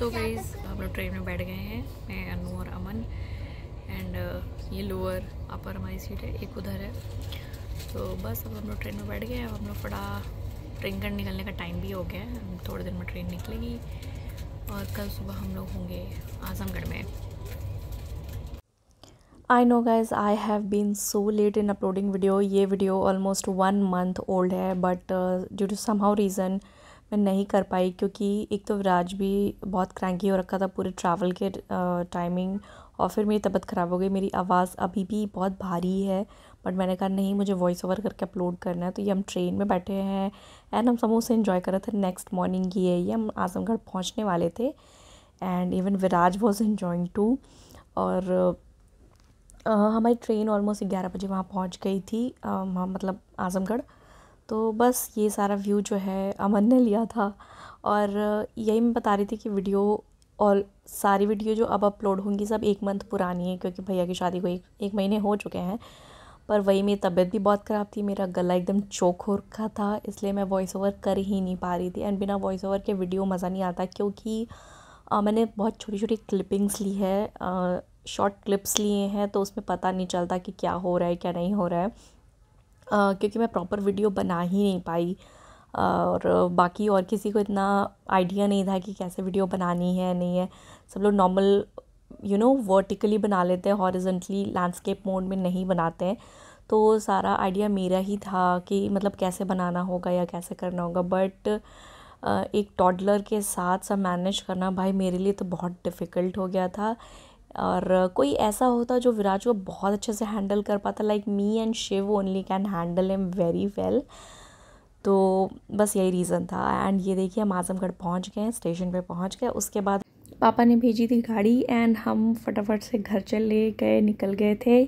So guys हम लोग train में बैठ गए हैं मैं अनु और अमन एंड uh, ये लोअर अपर हमारी सीट है एक उधर है तो बस अब हम लोग ट्रेन में बैठ गए अब हम लोग थोड़ा ट्रेन कर निकलने का टाइम भी हो गया है थोड़े देर में ट्रेन निकलेगी और कल सुबह हम लोग होंगे आजमगढ़ में I know guys I have been so late in uploading video ये video almost one month old है but due to somehow reason मैं नहीं कर पाई क्योंकि एक तो विराज भी बहुत क्रैंकी हो रखा था पूरे ट्रैवल के टाइमिंग और फिर मेरी तबीयत ख़राब हो गई मेरी आवाज़ अभी भी बहुत भारी है बट मैंने कहा नहीं मुझे वॉइस ओवर करके अपलोड करना है तो ये हम ट्रेन में बैठे हैं एंड हम समोसे इन्जॉय कर रहे थे नेक्स्ट मॉर्निंग ये ये हम आजमगढ़ पहुँचने वाले थे and even Viraj was enjoying too और हमारी ट्रेन ऑलमोस्ट ग्यारह बजे वहाँ पहुँच गई थी मतलब आजमगढ़ तो बस ये सारा व्यू जो है अमन ने लिया था और यही मैं बता रही थी कि वीडियो और सारी वीडियो जो अब अपलोड होंगी सब एक मंथ पुरानी है क्योंकि भैया की शादी को एक एक महीने हो चुके हैं पर वही मेरी तबीयत भी बहुत ख़राब थी मेरा गला एकदम चोक हो रखा था इसलिए मैं वॉइस ओवर कर ही नहीं पा रही थी एंड बिना वॉइस ओवर के वीडियो मज़ा नहीं आता क्योंकि आ, मैंने बहुत छोटी छोटी क्लिपिंग्स ली है शॉर्ट क्लिप्स लिए हैं तो उसमें पता नहीं चलता कि क्या हो रहा है क्या नहीं हो रहा है क्योंकि मैं प्रॉपर वीडियो बना ही नहीं पाई और बाकी और किसी को इतना आइडिया नहीं था कि कैसे वीडियो बनानी है नहीं है सब लोग नॉर्मल यू नो वर्टिकली बना लेते हैं हॉरिजेंटली लैंडस्केप मोड में नहीं बनाते हैं तो सारा आइडिया मेरा ही था कि मतलब कैसे बनाना होगा या कैसे करना होगा बट एक टॉडलर के साथ सब मैनेज करना भाई मेरे लिए तो बहुत डिफ़िकल्ट हो गया था और कोई ऐसा होता जो विराज को बहुत अच्छे से हैंडल कर पाता like me and Shiv only can handle em very well तो बस यही रीज़न था एंड ये देखिए हम आजमगढ़ पहुंच गए स्टेशन पे पहुंच गए उसके बाद पापा ने भेजी थी गाड़ी एंड हम फटाफट से घर चले गए निकल गए थे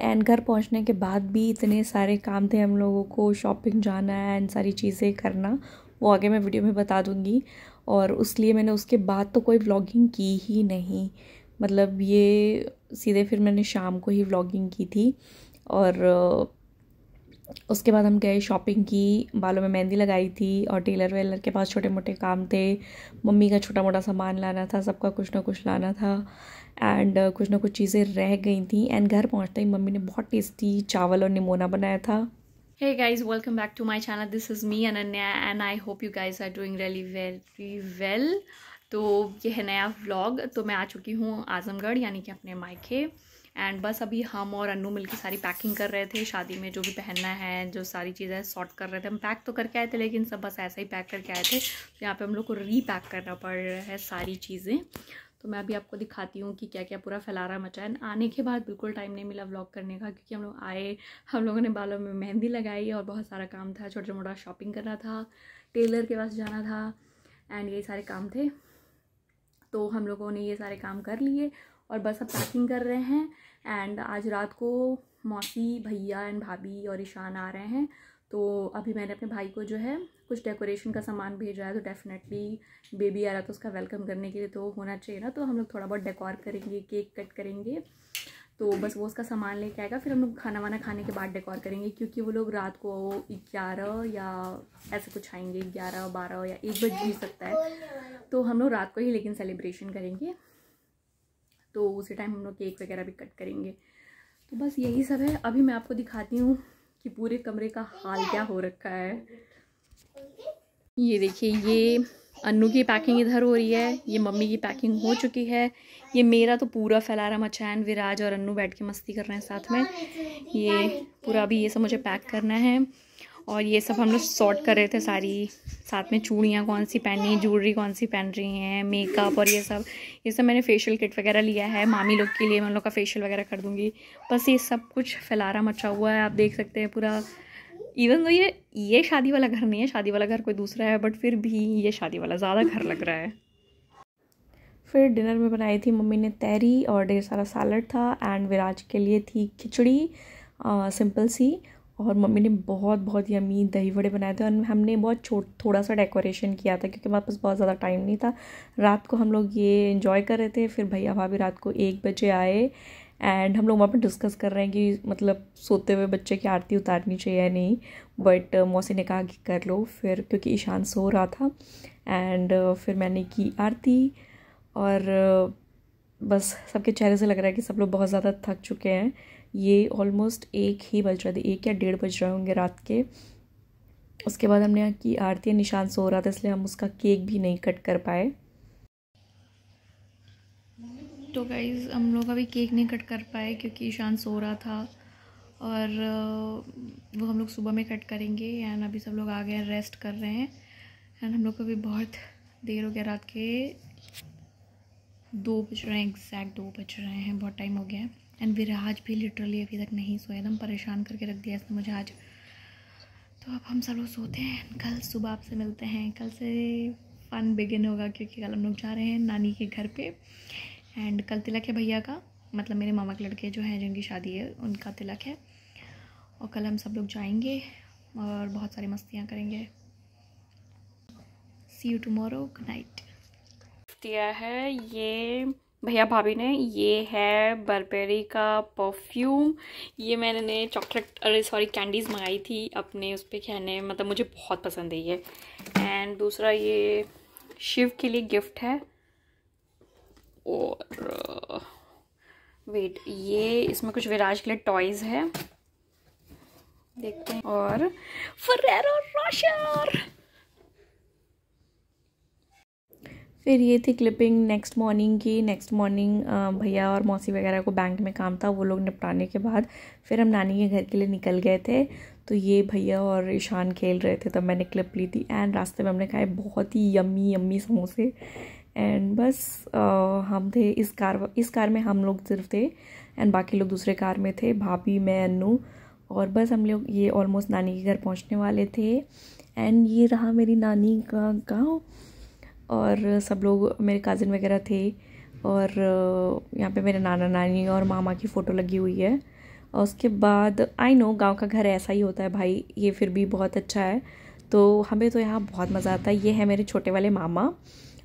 एंड घर पहुंचने के बाद भी इतने सारे काम थे हम लोगों को शॉपिंग जाना एंड सारी चीज़ें करना वो आगे मैं वीडियो में बता दूँगी और लिए मैंने उसके बाद तो कोई ब्लॉगिंग की ही नहीं मतलब ये सीधे फिर मैंने शाम को ही व्लॉगिंग की थी और उसके बाद हम गए शॉपिंग की बालों में मेहंदी लगाई थी और टेलर वेलर के पास छोटे मोटे काम थे मम्मी का छोटा मोटा सामान लाना था सबका कुछ ना कुछ लाना था एंड कुछ ना कुछ चीज़ें रह गई थी एंड घर पहुंचते ही मम्मी ने बहुत टेस्टी चावल और निमोना बनाया था Hey guys, welcome back to my channel this is me Ananya and I hope you guys are doing really very well. तो ये है नया व्लॉग तो मैं आ चुकी हूँ आज़मगढ़ यानी कि अपने मायके एंड बस अभी हम और अनु मिलकर सारी पैकिंग कर रहे थे शादी में जो भी पहनना है जो सारी चीज़ें सॉर्ट कर रहे थे हम पैक तो करके आए थे लेकिन सब बस ऐसा ही पैक करके आए थे तो यहाँ पे हम लोग को रीपैक करना पड़ रहा है सारी चीज़ें तो मैं अभी आपको दिखाती हूँ कि क्या क्या पूरा फैलारा मचा है आने के बाद बिल्कुल टाइम नहीं मिला व्लॉग करने का क्योंकि हम लोग आए हम लोगों ने बालों में मेहंदी लगाई और बहुत सारा काम था छोटा मोटा शॉपिंग करना था टेलर के पास जाना था एंड ये सारे काम थे तो हम लोगों ने ये सारे काम कर लिए और बस अब पैकिंग कर रहे हैं एंड आज रात को मौसी भैया एंड भाभी और ईशान आ रहे हैं तो अभी मैंने अपने भाई को जो है कुछ डेकोरेशन का सामान भेजा है तो डेफिनेटली बेबी आ रहा तो उसका वेलकम करने के लिए तो होना चाहिए ना तो हम लोग थोड़ा बहुत डेकोर करेंगे केक कट करेंगे तो बस वो उसका सामान लेके आएगा फिर हम लोग खाना वाना खाने के बाद डेकोर करेंगे क्योंकि वो लोग रात को ग्यारह या ऐसे कुछ आएंगे ग्यारह बारह या एक बज भी सकता है तो हम लोग रात को ही लेकिन सेलिब्रेशन करेंगे तो उसी टाइम हम लोग केक वगैरह भी कट करेंगे तो बस यही सब है अभी मैं आपको दिखाती हूँ कि पूरे कमरे का हाल क्या हो रखा है ये देखिए ये अन्नू की पैकिंग इधर हो रही है ये मम्मी की पैकिंग हो चुकी है ये मेरा तो पूरा फैला रहा मचैन विराज और अन्नू बैठ के मस्ती कर रहे हैं साथ में ये पूरा अभी ये सब मुझे पैक करना है और ये सब हम लोग सॉर्ट कर रहे थे सारी साथ में चूड़ियाँ कौन सी पहननी ज्वेलरी कौन सी पहन रही हैं मेकअप और ये सब ये सब मैंने फेशियल किट वगैरह लिया है मामी लोग के लिए मैं उन लोग का फेशियल वगैरह कर दूँगी बस ये सब कुछ फैलारा मचा हुआ है आप देख सकते हैं पूरा इवन तो ये ये शादी वाला घर नहीं है शादी वाला घर कोई दूसरा है बट फिर भी ये शादी वाला ज़्यादा घर लग रहा है फिर डिनर में बनाई थी मम्मी ने तैरी और ढेर सारा सैलड था एंड विराज के लिए थी खिचड़ी सिंपल सी और मम्मी ने बहुत बहुत यमी दही वड़े बनाए थे और हमने बहुत छोट थोड़ा सा डेकोरेशन किया था क्योंकि हमारे पास बहुत ज़्यादा टाइम नहीं था रात को हम लोग ये इन्जॉय कर रहे थे फिर भैया भाभी रात को एक बजे आए एंड हम लोग वहाँ पर डिस्कस कर रहे हैं कि मतलब सोते हुए बच्चे की आरती उतारनी चाहिए या नहीं बट uh, मौसी ने कहा कि कर लो फिर क्योंकि ईशान सो रहा था एंड uh, फिर मैंने की आरती और uh, बस सबके चेहरे से लग रहा है कि सब लोग बहुत ज़्यादा थक चुके हैं ये ऑलमोस्ट एक ही बज रहे थे एक या डेढ़ बज रहे होंगे रात के उसके बाद हमने यहाँ की आरती निशान सो रहा था इसलिए हम उसका केक भी नहीं कट कर पाए तो गाइज़ हम लोग अभी केक नहीं कट कर पाए क्योंकि ईशान सो रहा था और वो हम लोग सुबह में कट करेंगे एंड अभी सब लोग आ गए हैं रेस्ट कर रहे हैं एंड हम लोग को अभी बहुत देर हो गया रात के दो बज रहे हैं एग्जैक्ट दो बज रहे हैं बहुत टाइम हो गया है एंड विराज भी लिटरली अभी तक नहीं सोया एकदम परेशान करके रख दिया इसने मुझे आज तो अब हम सब लोग सोते हैं कल सुबह आपसे मिलते हैं कल से फ़न बिगिन होगा क्योंकि कल हम लोग जा रहे हैं नानी के घर पर एंड कल तिलक है भैया का मतलब मेरे मामा के लड़के जो हैं जिनकी शादी है उनका तिलक है और कल हम सब लोग जाएंगे और बहुत सारी मस्तियाँ करेंगे see you tomorrow good night दिया है ये भैया भाभी ने ये है बर्बेरी का परफ्यूम ये मैंने चॉकलेट अरे सॉरी कैंडीज़ मंगाई थी अपने उस पर कहने मतलब मुझे बहुत पसंद है ये एंड दूसरा ये शिव के लिए गिफ्ट है और वेट ये इसमें कुछ विराज के लिए टॉयज है देखते हैं और फरेरो रोशर फिर ये थी क्लिपिंग नेक्स्ट मॉर्निंग की नेक्स्ट मॉर्निंग भैया और मौसी वगैरह को बैंक में काम था वो लोग निपटाने के बाद फिर हम नानी के घर के लिए निकल गए थे तो ये भैया और ईशान खेल रहे थे तब मैंने क्लिप ली थी एंड रास्ते में हमने खाए बहुत ही यम्मी यम्मी समोसे एंड बस आ, हम थे इस कार इस कार में हम लोग सिर्फ थे एंड बाकी लोग दूसरे कार में थे भाभी मैं अनू और बस हम लोग ये ऑलमोस्ट नानी के घर पहुंचने वाले थे एंड ये रहा मेरी नानी का गांव और सब लोग मेरे कज़न वगैरह थे और यहाँ पे मेरे नाना नानी और मामा की फ़ोटो लगी हुई है और उसके बाद आई नो गांव का घर ऐसा ही होता है भाई ये फिर भी बहुत अच्छा है तो हमें तो यहाँ बहुत मज़ा आता है ये है मेरे छोटे वाले मामा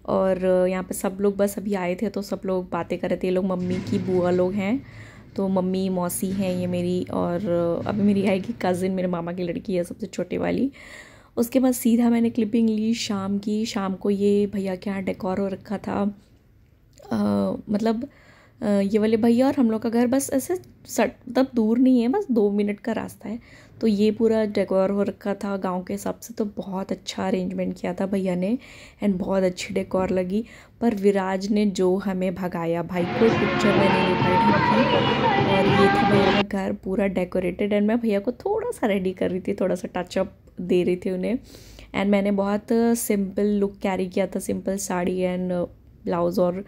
और यहाँ पे सब लोग बस अभी आए थे तो सब लोग बातें कर रहे थे ये लोग मम्मी की बुआ लोग हैं तो मम्मी मौसी हैं ये मेरी और अभी मेरी आएगी कज़िन मेरे मामा की लड़की है सबसे छोटे वाली उसके बाद सीधा मैंने क्लिपिंग ली शाम की शाम को ये भैया के यहाँ डेकोर हो रखा था आ, मतलब ये वाले भैया और हम लोग का घर बस ऐसे सट मतलब दूर नहीं है बस दो मिनट का रास्ता है तो ये पूरा डेकोर हो रखा था गांव के हिसाब से तो बहुत अच्छा अरेंजमेंट किया था भैया ने एंड बहुत अच्छी डेकोर लगी पर विराज ने जो हमें भगाया भाई को पिक्चर में नहीं थी और ये था भैया का घर पूरा डेकोरेटेड एंड मैं भैया को थोड़ा सा रेडी कर रही थी थोड़ा सा टचअप दे रही थी उन्हें एंड मैंने बहुत सिंपल लुक कैरी किया था सिंपल साड़ी एंड ब्लाउज़ और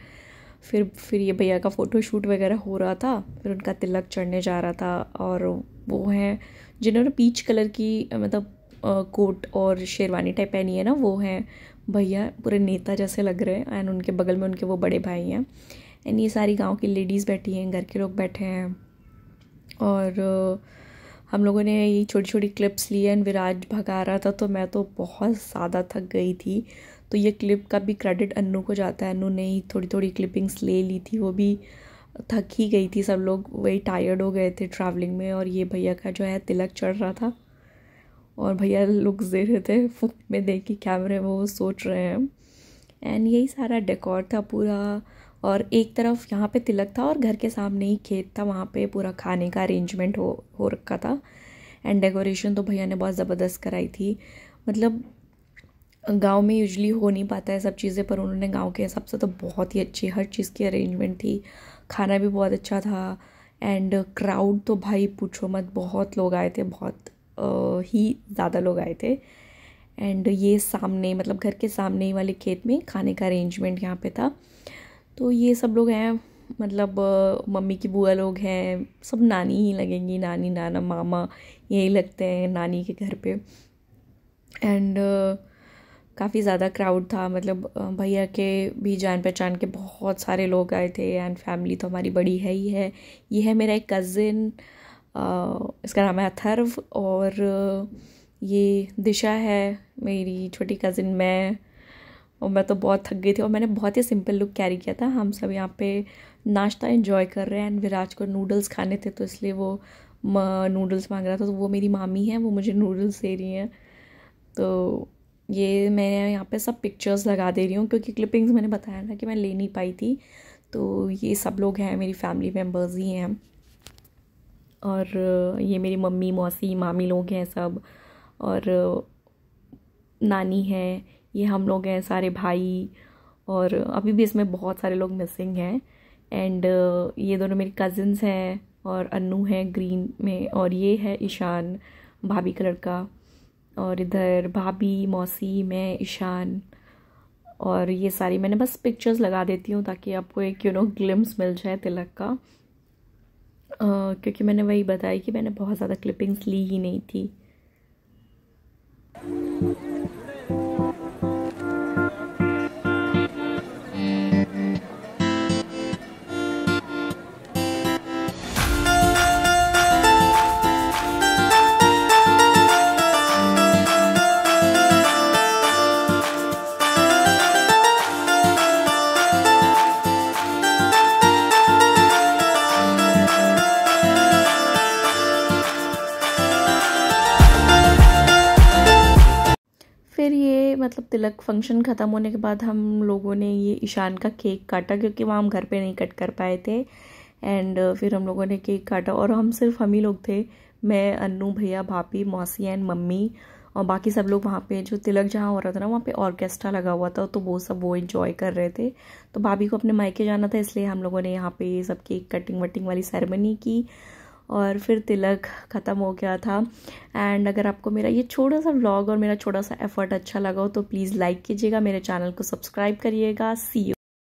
फिर फिर ये भैया का फ़ोटो शूट वगैरह हो रहा था फिर उनका तिलक चढ़ने जा रहा था और वो हैं जिन्होंने पीच कलर की मतलब कोट और शेरवानी टाइप पहनी है ना वो हैं भैया पूरे नेता जैसे लग रहे हैं एंड उनके बगल में उनके वो बड़े भाई हैं एंड ये सारी गांव की लेडीज़ बैठी हैं घर के लोग बैठे हैं और हम लोगों ने ये छोटी छोटी क्लिप्स ली एंड विराज भगा रहा था तो मैं तो बहुत ज़्यादा थक गई थी तो ये क्लिप का भी क्रेडिट अन्नू को जाता है अनु ने ही थोड़ी थोड़ी क्लिपिंग्स ले ली थी वो भी थक ही गई थी सब लोग वही टायर्ड हो गए थे ट्रैवलिंग में और ये भैया का जो है तिलक चढ़ रहा था और भैया लुक्स दे रहे थे फोन में देख के कैमरे में वो सोच रहे हैं एंड यही सारा डेकोर था पूरा और एक तरफ यहाँ पे तिलक था और घर के सामने ही खेत था वहाँ पे पूरा खाने का अरेंजमेंट हो हो रखा था एंड डेकोरेशन तो भैया ने बहुत ज़बरदस्त कराई थी मतलब गांव में यूजली हो नहीं पाता है सब चीज़ें पर उन्होंने गांव के हिसाब से तो बहुत ही अच्छी हर चीज़ की अरेंजमेंट थी खाना भी बहुत अच्छा था एंड क्राउड uh, तो भाई पूछो मत बहुत लोग आए थे बहुत uh, ही ज़्यादा लोग आए थे एंड ये सामने मतलब घर के सामने ही वाले खेत में खाने का अरेंजमेंट यहाँ पे था तो ये सब लोग हैं मतलब uh, मम्मी की बुआ लोग हैं सब नानी ही लगेंगी नानी नाना मामा यही लगते हैं नानी के घर पे एंड uh, काफ़ी ज़्यादा क्राउड था मतलब भैया के भी जान पहचान के बहुत सारे लोग आए थे एंड फैमिली तो हमारी बड़ी है ही है ये है मेरा एक कज़िन इसका नाम है अथर्व और ये दिशा है मेरी छोटी कज़िन मैं और मैं तो बहुत थक गई थी और मैंने बहुत ही सिंपल लुक कैरी किया था हम सब यहाँ पे नाश्ता इन्जॉय कर रहे हैं एंड विराज को नूडल्स खाने थे तो इसलिए वो नूडल्स मांग रहा था तो वो मेरी मामी है वो मुझे नूडल्स दे रही हैं तो ये मैं यहाँ पे सब पिक्चर्स लगा दे रही हूँ क्योंकि क्लिपिंग्स मैंने बताया ना कि मैं ले नहीं पाई थी तो ये सब लोग हैं मेरी फैमिली मेम्बर्स ही हैं और ये मेरी मम्मी मौसी मामी लोग हैं सब और नानी है ये हम लोग हैं सारे भाई और अभी भी इसमें बहुत सारे लोग मिसिंग हैं एंड ये दोनों मेरी कज़न्स हैं और अन्नू है ग्रीन में और ये है ईशान भाभी का लड़का और इधर भाभी मौसी मैं ईशान और ये सारी मैंने बस पिक्चर्स लगा देती हूँ ताकि आपको एक यू नो ग्लिम्स मिल जाए तिलक का आ, क्योंकि मैंने वही बताया कि मैंने बहुत ज़्यादा क्लिपिंग्स ली ही नहीं थी मतलब तिलक फंक्शन ख़त्म होने के बाद हम लोगों ने ये ईशान का केक काटा क्योंकि वहाँ हम घर पे नहीं कट कर पाए थे एंड uh, फिर हम लोगों ने केक काटा और हम सिर्फ हम ही लोग थे मैं अन्नू भैया भाभी मौसी एंड मम्मी और बाकी सब लोग वहाँ पे जो तिलक जहाँ हो रहा था ना वहाँ पे ऑर्केस्ट्रा लगा हुआ था तो वो सब वो इन्जॉय कर रहे थे तो भाभी को अपने मायके जाना था इसलिए हम लोगों ने यहाँ पे सब केक कटिंग वटिंग वाली सेरेमनी की और फिर तिलक ख़त्म हो गया था एंड अगर आपको मेरा ये छोटा सा व्लॉग और मेरा छोटा सा एफर्ट अच्छा लगा हो तो प्लीज़ लाइक कीजिएगा मेरे चैनल को सब्सक्राइब करिएगा सी यू